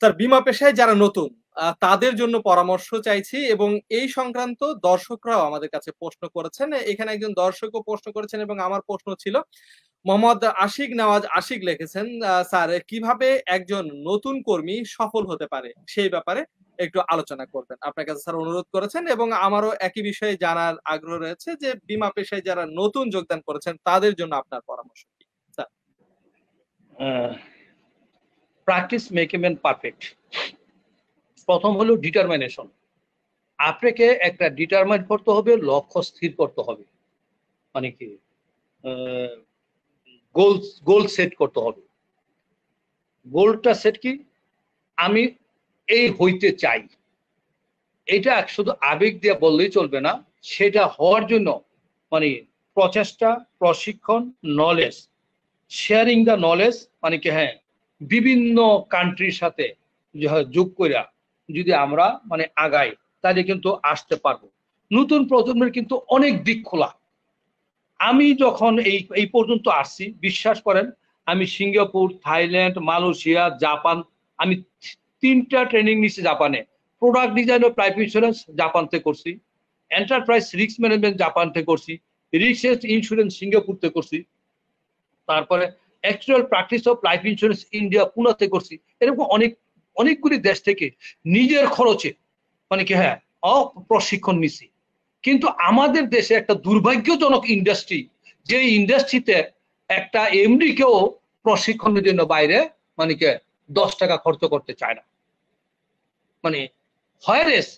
তার বিমা পেশায় যারা নতুন তাদের জন্য পরামর্শ চাইছি এবং এই সংক্রান্ত দর্শকরাও আমাদের কাছে প্রশ্ন করেছেন এখানে একজন দর্শকও প্রশ্ন করেছেন এবং আমার প্রশ্ন ছিল মোহাম্মদ আশিক নওয়াজ আশিক লিখেছেন স্যার কিভাবে একজন নতুন কর্মী সফল হতে পারে সেই ব্যাপারে একটু আলোচনা করবেন আপনার কাছে স্যার অনুরোধ করেছেন এবং আমারও একই বিষয়ে জানার আগ্রহ রয়েছে যে বিমা পেশায় যারা নতুন যোগদান করেছেন তাদের জন্য আপনার পরামর্শ কি sir practice make a man perfect প্রথম হলো ডিটারমিনেশন আপনাকে একটা ডিটারমাইন করতে হবে লক্ষ্য স্থির করতে হবে মানে কি গোল গোল সেট করতে হবে গোলটা সেট কি আমি এই হইতে চাই এটা শুধু আবেগ দিয়ে বললেই চলবে না সেটা হওয়ার জন্য মানে প্রচেষ্টা প্রশিক্ষণ নলেজ শেয়ারিং দ্য নলেজ মানে কি হ্যাঁ বিভিন্ন কান্ট্রির সাথে যোগ কইরা যদি আমরা মানে আগাই তাহলে কিন্তু আসতে পারবো নতুন প্রজন্মের কিন্তু অনেক দিক খোলা আমি যখন এই এই পর্যন্ত আসছি বিশ্বাস করেন আমি সিঙ্গাপুর থাইল্যান্ড মালয়েশিয়া জাপান আমি তিনটা ট্রেনিং নিচ্ছি জাপানে প্রোডাক্ট ডিজাইন ও প্রাইভ ইন্স্যুরেন্স জাপান থেকে করছি এন্টারপ্রাইজ রিস্ক ম্যানেজমেন্ট জাপান থেকে করছি রিস্ক ইন্স্যুরেন্স সিঙ্গাপুর থেকে করছি তারপরে actual practice of life insurance India পুনাতে করছি এরকম অনেক অনেকগুলি দেশ থেকে নিজের খরচে মানে কি হ্যাঁ অপ্রশিক্ষণ নিছি কিন্তু আমাদের দেশে একটা দুর্ভাগ্যজনক ইন্ডাস্ট্রি যে ইন্ডাস্ট্রিতে একটা এমডি কেও প্রশিক্ষণের জন্য বাইরে মানে কি হ্যাঁ, দশ টাকা খরচ করতে চায় না মানে হয়ারেস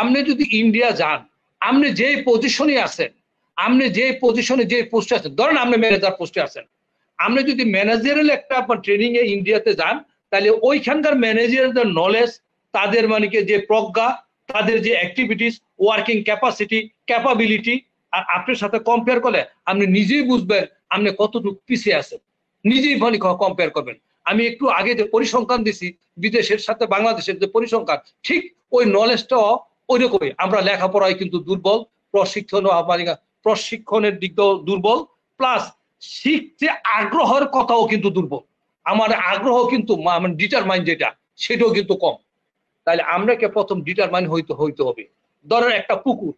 আপনি যদি ইন্ডিয়া যান আপনি যে পজিশনে আছেন আপনি যে পজিশনে যে পোস্টে আছেন ধরেন আপনি ম্যানেজার পোস্টে আছেন আপনি যদি ম্যানেজারিয়াল একটা আপনার ট্রেনিং এ ইন্ডিয়াতে যান তাহলে ওইখানকার ম্যানেজারদের নলেজ তাদের মানে কি যে প্রজ্ঞা তাদের যে অ্যাক্টিভিটিস ওয়ার্কিং ক্যাপাসিটি ক্যাপাবিলিটি আর আপনার সাথে কম্পেয়ার করলে আপনি নিজেই বুঝবেন আপনি কতটুকু পিছিয়ে আছেন নিজেই মানে কম্পেয়ার করবেন আমি একটু আগে যে পরিসংখ্যান দিছি বিদেশের সাথে বাংলাদেশের যে পরিসংখ্যান ঠিক ওই নলেজটাও ওইরকমই আমরা লেখাপড়ায় কিন্তু দুর্বল প্রশিক্ষণ প্রশিক্ষণের দিক দুর্বল প্লাস শিখতে আগ্রহের কথাও কিন্তু দুর্বল আমার আগ্রহ কিন্তু ডিটারমাইন মানে যেটা সেটাও কিন্তু কম তাহলে আমরাকে প্রথম ডিটারমাইন হইতে হইতে হবে ধরেন একটা পুকুর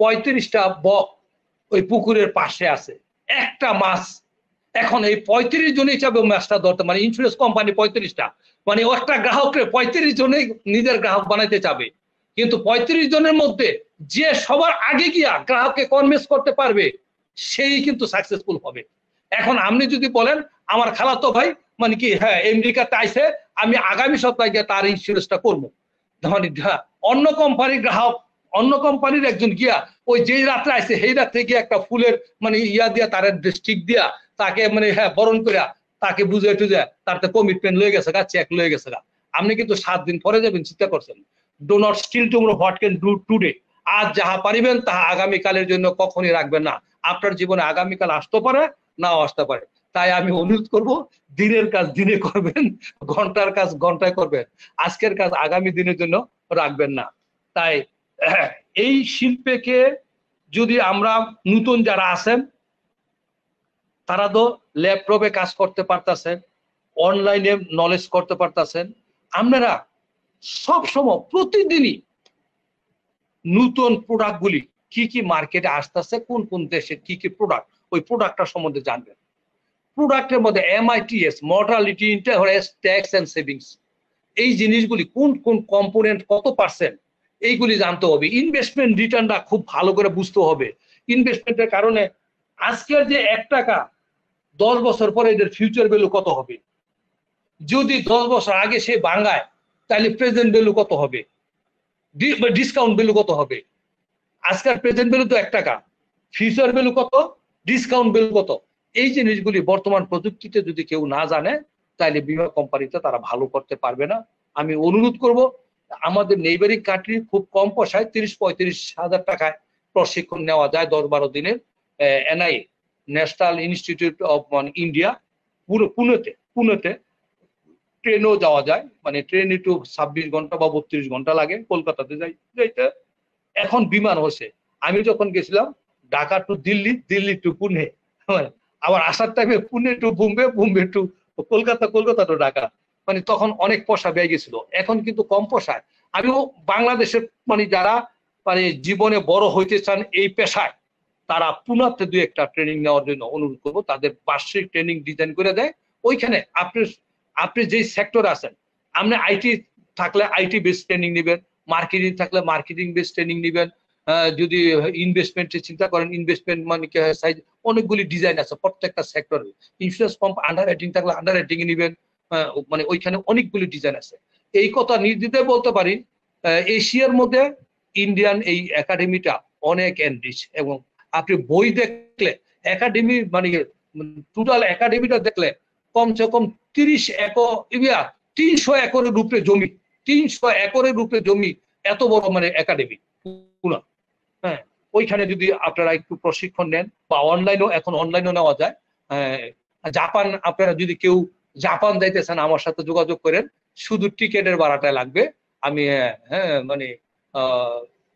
পঁয়ত্রিশটা বক ওই পুকুরের পাশে আছে একটা মাছ এখন এই পঁয়ত্রিশ জনে হিসাবে মাছটা ধরতে মানে ইন্স্যুরেন্স কোম্পানি পঁয়ত্রিশটা মানে একটা গ্রাহকের পঁয়ত্রিশ জনে নিজের গ্রাহক বানাইতে চাবে কিন্তু পঁয়ত্রিশ জনের মধ্যে যে সবার আগে গিয়া গ্রাহককে কনভিন্স করতে পারবে সেই কিন্তু সাকসেসফুল হবে এখন আপনি যদি বলেন আমার খালাতো ভাই মানে কি হ্যাঁ আমেরিকাতে আইসে আমি আগামী সপ্তাহে গিয়ে তার ইন্স্যুরেন্সটা করবো মানে অন্য কোম্পানির গ্রাহক অন্য কোম্পানির একজন গিয়া ওই যেই রাত্রে আইসে সেই রাত্রে গিয়ে একটা ফুলের মানে ইয়া দিয়া তার ড্রেস্টিক দিয়া তাকে মানে হ্যাঁ বরণ করিয়া তাকে বুঝে টুঝে তার তো কমিটমেন্ট লয়ে গেছে গা চেক লয়ে গেছে গা আপনি কিন্তু সাত দিন পরে যাবেন চিন্তা করছেন do not still tomorrow what can do today আজ যাহা পারিবেন তাহা আগামীকালের জন্য কখনই রাখবেন না আপনার জীবনে আগামীকাল আসতে পারে নাও আসতে পারে তাই আমি অনুরোধ করব দিনের কাজ দিনে করবেন ঘন্টার কাজ ঘন্টায় করবেন আজকের কাজ আগামী দিনের জন্য রাখবেন না তাই এই শিল্পেকে যদি আমরা নতুন যারা আছেন তারা তো ল্যাপটপে কাজ করতে পারতেছেন অনলাইনে নলেজ করতে পারতেছেন আপনারা সবসময় প্রতিদিনই নতুন প্রোডাক্টগুলি কি কি মার্কেটে আসতেছে কোন কোন দেশে কি কি প্রোডাক্ট ওই প্রোডাক্টটা সম্বন্ধে জানবেন প্রোডাক্টের মধ্যে MITS mortality interest tax and savings এই জিনিসগুলি কোন কোন কম্পোনেন্ট কত পার্সেন্ট এইগুলি জানতে হবে ইনভেস্টমেন্ট রিটার্নটা খুব ভালো করে বুঝতে হবে ইনভেস্টমেন্টের কারণে আজকের যে এক টাকা দশ বছর পরে এদের ফিউচার ভ্যালু কত হবে যদি দশ বছর আগে সে বাঙ্গায় তাহলে প্রেজেন্ট ভ্যালু কত হবে ডিসকাউন্ট ভ্যালু কত হবে আজকের প্রেজেন্ট ভ্যালু তো এক টাকা ফিউচার ভ্যালু কত ডিসকাউন্ট ভ্যালু কত এই জিনিসগুলি বর্তমান প্রযুক্তিতে যদি কেউ না জানে তাহলে বিমা কোম্পানিতে তারা ভালো করতে পারবে না আমি অনুরোধ করব আমাদের নেইবারিং কান্ট্রি খুব কম পয়সায় তিরিশ পঁয়ত্রিশ হাজার টাকায় প্রশিক্ষণ নেওয়া যায় দশ বারো দিনের NI national institute of India পুনেতে পুনেতে ট্রেনও যাওয়া যায় মানে ট্রেন একটু ছাব্বিশ ঘন্টা বা বত্রিশ ঘন্টা লাগে কলকাতাতে যাই যাইতে এখন বিমান হচ্ছে আমি যখন গেছিলাম ঢাকা টু দিল্লি দিল্লি টু পুনে আবার আসার টাইমে Pune to Bombay Bombay to Kolkata Kolkata to Dhaka মানে তখন অনেক পয়সা ব্যয় গেছিল এখন কিন্তু কম পয়সায় আমিও বাংলাদেশের মানে যারা মানে জীবনে বড় হইতে চান এই পেশায় তারা পুনাতে দু একটা ট্রেনিং নেওয়ার জন্য অনুরোধ করবো তাদের বার্ষিক ট্রেনিং ডিজাইন করে দেয় ওইখানে আপনি আপনি যেই সেক্টর আছেন আপনি আইটি থাকলে আইটি বেস ট্রেনিং নেবেন মার্কেটিং থাকলে মার্কেটিং বেস ট্রেনিং নেবেন যদি ইনভেস্টমেন্ট চিন্তা করেন ইনভেস্টমেন্ট মানে সাইজ অনেকগুলি ডিজাইন আছে প্রত্যেকটা সেক্টরে ইন্স্যুরেন্স পাম্প আন্ডার রাইটিং থাকলে আন্ডার রাইটিং নেবেন মানে ওইখানে অনেকগুলি ডিজাইন আছে এই কথা নির্দ্বিধায় বলতে পারি এশিয়ার মধ্যে ইন্ডিয়ান এই একাডেমিটা অনেক এনরিচ এবং আপনি বই দেখলে একাডেমি মানে টোটাল একাডেমিটা দেখলে কমসে কম তিরিশ একর তিনশো একরের উপরে জমি তিনশো একরের রূপে জমি এত বড় মানে একাডেমি হ্যাঁ ওইখানে যদি আপনারা একটু প্রশিক্ষণ নেন বা অনলাইনও এখন অনলাইনও নেওয়া যায় জাপান হ্যাঁ, আপনারা যদি কেউ জাপান যাইতে চান আমার সাথে যোগাযোগ করেন শুধু টিকেটের ভাড়াটা লাগবে আমি হ্যাঁ, হ্যাঁ মানে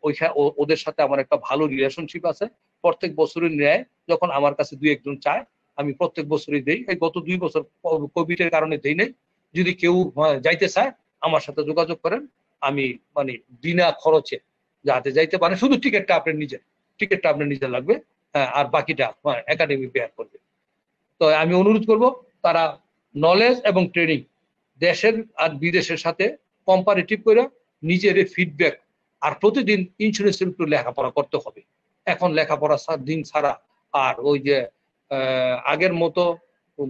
ওইখানে ওদের সাথে আমার একটা ভালো রিলেশনশিপ আছে প্রত্যেক বছরই নেয় যখন আমার কাছে দুই একজন চায় আমি প্রত্যেক বছরই দেই এই গত দুই বছর কোভিড এর কারণে দেই নাই যদি কেউ হ্যাঁ, যাইতে চায় আমার সাথে যোগাযোগ করেন আমি মানে বিনা খরচে যাতে যাইতে পারেন শুধু টিকিটটা আপনার নিজের টিকিটটা আপনার নিজের লাগবে হ্যাঁ, আর বাকিটা একাডেমি বেয়ার করবে তো আমি অনুরোধ করব তারা নলেজ এবং ট্রেনিং দেশের আর বিদেশের সাথে কম্পারেটিভ করে নিজের ফিডব্যাক আর প্রতিদিন ইন্স্যুরেন্স একটু লেখাপড়া করতে হবে এখন লেখাপড়া দিন ছাড়া আর ওই যে আগের মতো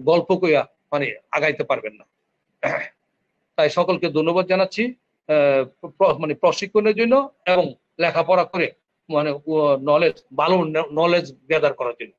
গল্প কইয়া মানে আগাইতে পারবেন না তাই সকলকে ধন্যবাদ জানাচ্ছি মানে প্রশিক্ষণের জন্য এবং লেখাপড়া করে মানে নলেজ ভালো নলেজ গ্যাদার করার জন্য